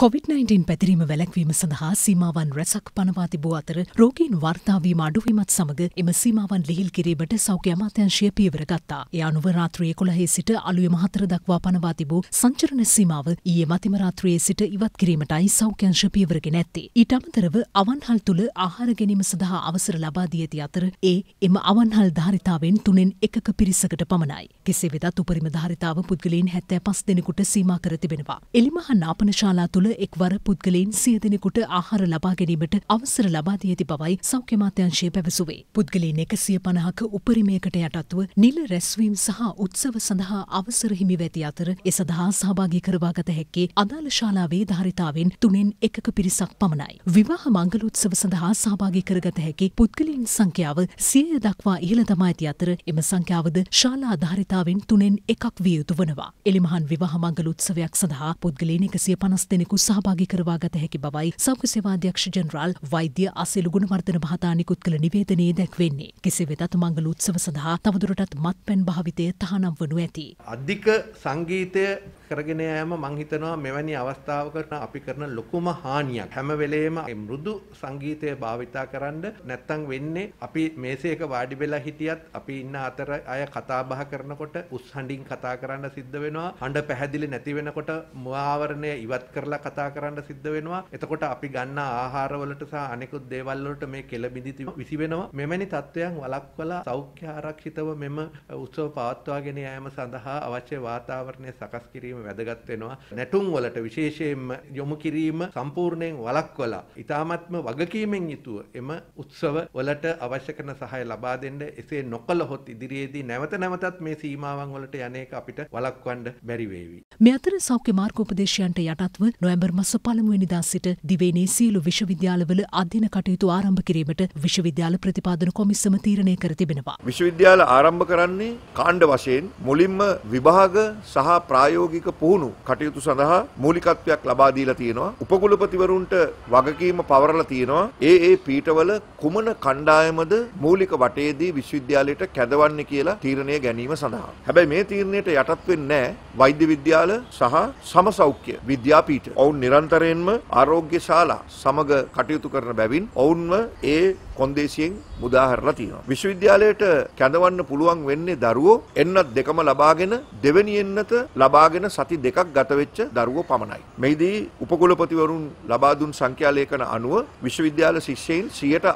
COVID-19 පැතිරීම වැලැක්වීම සඳහා සීමාවන් රැසක් පනවා තිබූ අතර රෝගීන් වර්තාාවීම අඩුවීමත් සමඟ එම සීමාවන් ලිහිල් කිරීමට සෞඛ්‍ය අමාත්‍යංශය පියවර ගත්තා. එය අනුව රාත්‍රිය කොළහේ සිට අලුයම හතර දක්වා පනවා තිබූ සංචරණ සීමාව ඊයේ මතිම රාත්‍රියේ සිට ඉවත් කිරීමටයි සෞඛ්‍යංශ පියවරගෙන ඇත්තේ. ඊට අමතරව අවන්හල් තුළ ආහාර ගැනීම සඳහා අවසර ලබා දී ඇති අතර ඒ එම අවන්හල් ධාරිතාවෙන් තුනෙන් එකක පිරිසකට පමණයි. කෙසේ වෙතත් උපරිම ධාරිතාව පුද්ගලීන් හැත්තෑ පස් දෙනෙකුට සීමා කර තිබෙනවා. එලිමහ නාපනශාලා තුළ එක්වර පුද්ගලයින් සිය දෙනෙකුට ආහාර ලබා ගැනීමට අවසර ලබා දී ඇති බවයි සෞඛ්‍ය මාත්‍යංශය පැවසුවේ. පුද්ගලයින් 150ක උපරිමයකට යටත්ව නිල රැස්වීම සහ උත්සව සඳහා අවසර හිමි වෙති අතර ඒ සඳහා සහභාගී කරවා ගත හැක්කේ අදාළ ශාලාවේ ධාරිතාවෙන් තුනෙන් එකක පිරිසක් පමණයි. විවාහ මංගලෝත්සව සඳහා සහභාගී කරගත හැකි පුද්ගලයින් සංඛ්‍යාව සියය දක්වා ඉහළ තමා ඇති අතර එම සංඛ්‍යාවද ශාලා ආධාරිතාවෙන් තුනෙන් එකක් විය යුතු වනවා. එලිමහන් විවාහ මංගලෝත්සවයක් සඳහා පුද්ගලයින් 150 දෙනෙකු සහභාගි කරවා ගත හැකි බවයි සෞඛ්‍ය සේවාධ්‍යක්ෂ ජනරාල් වෛද්‍ය අසිලු ගුණවර්ධන මහතා නිකුත් කළ නිවේදනයේ දැක්වෙන්නේ. කෙසේ වෙතත් මංගල උත්සව සඳහා තවදුරටත් මත්පැන් භාවිතය තහනම් වනු ඇති. අධික සංගීතය කරගෙන යෑම මං හිතනවා මෙවැනි අවස්ථාවකට අපි කරන ලොකුම හානියක්. හැම වෙලේම මෘදු සංගීතය භාවිතා කරන්න නැත්තම් වෙන්නේ අපි මේසයක වාඩි වෙලා හිටියත් අපි ඉන්න අතර අය කතා බහ කරනකොට උස් හඬින් කතා කරන්න සිද්ධ වෙනවා. හඬ පැහැදිලි නැති වෙනකොට මුවාවරණය ඉවත් කරලා කතා කරන්න සිද්ධ වෙනවා. එතකොට අපි ගන්න ආහාරවලට සහ අනෙකුත් දේවල් වලට මේ කෙලබිඳි විසි වෙනවා. මෙවැනි තත්ත්වයන් වළක්වලා සෞඛ්‍ය ආරක්ෂිතව මෙම උත්සව පවත්වාගෙන යාම සඳහා අවශ්‍ය වාතාවරණය සකස් කිරීම වැදගත් වෙනවා. නැටුම් වලට විශේෂයෙන්ම යොමු කිරීම සම්පූර්ණයෙන් වළක්වලා ඉතාමත්ම වගකීමෙන් යුතුව එම උත්සව වලට අවශ්‍ය කරන සහය ලබා දෙන්න එසේ නොකළහොත් ඉදිරියේදී නැවත නැවතත් මේ සීමාවන් වලට යන එක අපිට වළක්වන්න බැරි වේවි. මේ අතර සෞඛ්‍ය මාර්ගෝපදේශයන්ට යටත්ව නොවැම්බර් සැප්තැම්බර් මස පළමුවනිදා සිට දිවේනේ සියලු විශ්වවිද්‍යාලවල අධ්‍යන කටයුතු ආරම්භ කිරීමට විශ්වවිද්‍යාල ප්‍රතිපාදන කොමිස්සම තීරණය කර තිබෙනවා. විශ්වවිද්‍යාල ආරම්භ කරන්නේ කාණ්ඩ වශයෙන් මුලින්ම විභාග සහ ප්‍රායෝගික පුහුණු කටයුතු සඳහා මූලිකත්වයක් ලබා දීලා තියෙනවා. උපකුලපතිවරුන්ට වගකීම පවරලා තියෙනවා. ඒ ඒ පීඨවල කුමන කණ්ඩායමද මූලික වටයේදී විශ්වවිද්‍යාලයට කැදවන්නේ කියලා තීරණය ගැනීම සඳහා. හැබැයි මේ තීරණයට යටත් වෙන්නේ නැහැ වෛද්‍ය විද්‍යාල සහ සම සෞඛ්‍ය විද්‍යාපීඨ. ඔවුන් නිරන්තරයෙන්ම ආරෝග්‍ය ශාලා සමග කටයුතු කරන බැවින් ඔවුන්ව ඒ කොන්දේසියෙන් මුදාහරලා තියෙනවා. විශ්වවිද්‍යාලයට කැඳවන්න පුළුවන් වෙන්නේ දරුවෝ එන්නත් දෙකම ලබාගෙන දෙවෙනි එන්නත ලබාගෙන සති දෙකක් ගත වෙච්ච දරුවෝ පමණයි. මෙහිදී උපකුලපතිවරුන් ලබා දුන් සංඛ්‍යා ලේඛන අනුව විශ්වවිද්‍යාල ශිෂ්‍යයින් 90ක්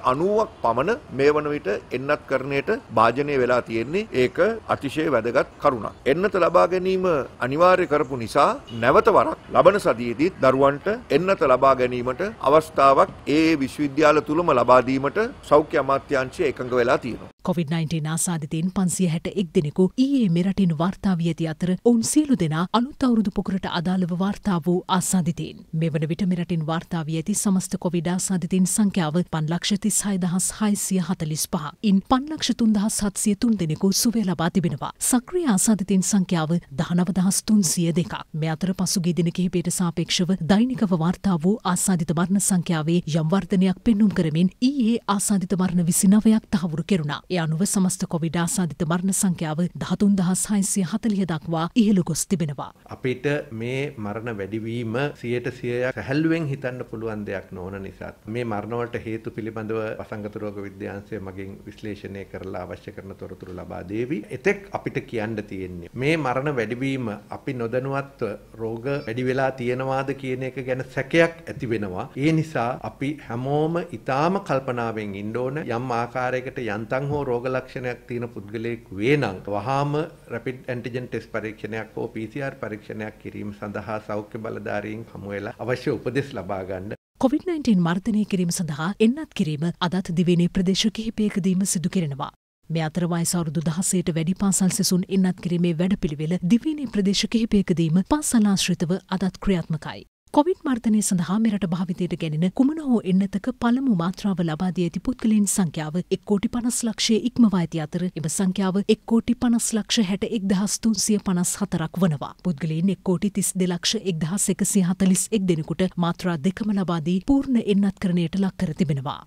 පමණ මේ වන විට එන්නත් කරණයට භාජනය වෙලා තියෙන්නේ. ඒක අතිශය වැදගත් කරුණක්. එන්නත ලබා ගැනීම අනිවාර්ය කරපු නිසා නැවත වරක් ලබන සතියේදී දරුවන්ට එන්නත ලබා ගැනීමට අවස්ථාවක් ඒ විශ්වවිද්‍යාල තුලම ලබා දීමට සෞඛ්‍ය අමාත්‍යාංශය එකඟ වෙලා තියෙනවා. COොVID-19 ආසාධිතයෙන් පන්සිය හැට එක් දෙනෙකු ඊයේ මෙරටින් වාර්තාාවී ඇති අතර ඔවුන් සියලු දෙනා අලුත් අවුරුදු පොකරට අදාළව වාර්තා වූ ආසාධිතයෙන්. මෙවන විට මෙරටින් වාර්තාාවී ඇති සමස්ත කොවිඩ ආසාධිතන් සංඛ්‍යාව පන්ලක්ෂති සයිදහස් හයිසිය හතලිස් පහ. ඉන් පන්ලක්ෂ තුන්දහස් හත්සිය තුන් දෙනෙකු සුවේ ලබා තිබෙනවා. සක්‍රිය ආසාධිතන් සංඛ්‍යාව දහනවදහස් තුන්සිය දෙකක්. මෙ අතර පසුගේ දෙන කිහිපේට සාපේක්ෂව දෛනිකව වාර්තා වූ ආසාධිත මරණ සංඛ්‍යාවේ යම්වර්ධනයක් පෙන්නුම් කරමින් ඊයේ ආසාධිත මරණ විසිනවයක් තහවුරු කෙරුණා. ඒ අනුව සමස්ත කොවිඩ ආසාධිත මරණ සංඛ්‍යාව දහතුන් දහස් හයිසිය හතලිය දක්වා ඉහළ ගොස් තිබෙනවා. අපිට මේ මරණ වැඩිවීම සියයට සියයක් හැල්ුවෙන් හිතන්න පුළුවන් දෙයක් නොවන නිසාත් මේ මරණවලට හේතු පිළිබඳව වසංගතරෝග විද්‍යාන්සය මගින් විශ්ලේෂණය කරලා අවශ්‍ය කරන තොරතුරු ලබා දේවි. එතෙක් අපිට කියන්න තියෙන්නේ. මේ මරණ වැඩිවීම අපි නොදනුවත්ව රෝග වැඩි වෙලා තියෙනවාද කියන එක ගැන සැකයක් ඇති වෙනවා. ඒ නිසා අපි හැමෝම ඉතාම කල්පනාවෙන් ඉන්න ඕන යම් ආකාරයකට යන්තම් හෝ හෝ රෝග ලක්ෂණයක් තියෙන පුද්ගලයෙක් වේ නම් වහාම රැපිඩ් ඇන්ටිජන් ටෙස්ට් පරීක්ෂණයක් හෝ PCR පරීක්ෂණයක් කිරීම සඳහා සෞඛ්‍ය බලධාරීන් හමු වෙලා අවශ්‍ය උපදෙස් ලබා ගන්න. COVID-19 මර්ධනය කිරීම සඳහා එන්නත් කිරීම අදත් දිවයිනේ ප්‍රදේශ කිහිපයකදීම සිදු කරනවා. මේ අතර වයසවරුදු දහසයට වැඩි පාසල් සෙසුන් එන්නත් කිරීමේ වැඩපිළිවෙල දිවයිනේ ප්‍රදේශ කිහිපයකදීම පාසල් ආශ්‍රිතව අදත් ක්‍රියාත්මකයි. කොවිඩ් මර්ධනය සඳහා මෙරට භාවිතයට ගැනෙන කුමන හෝ එන්නතක පළමු මාත්‍රාව ලබාදී ඇති පුද්ගලයන් සංඛ්‍යාව එක් කෝටි පනස් ලක්ෂය ඉක්මවා ඇති අතර එම සංඛ්‍යාව එක් කෝටි පනස් ලක්ෂ හැට එක් දහස්තුන්සිය පනස් හතරක් වනවා. පුද්ගලයෙන් එක් කෝටි තිස් දෙලක්ෂ එක් දහස් එකසිය හතලිස් එක් දෙනෙකුට මාත්‍රා දෙකම ලබාදී පූර්ණ එන්නත් කරණයට ලක් කර තිබෙනවා.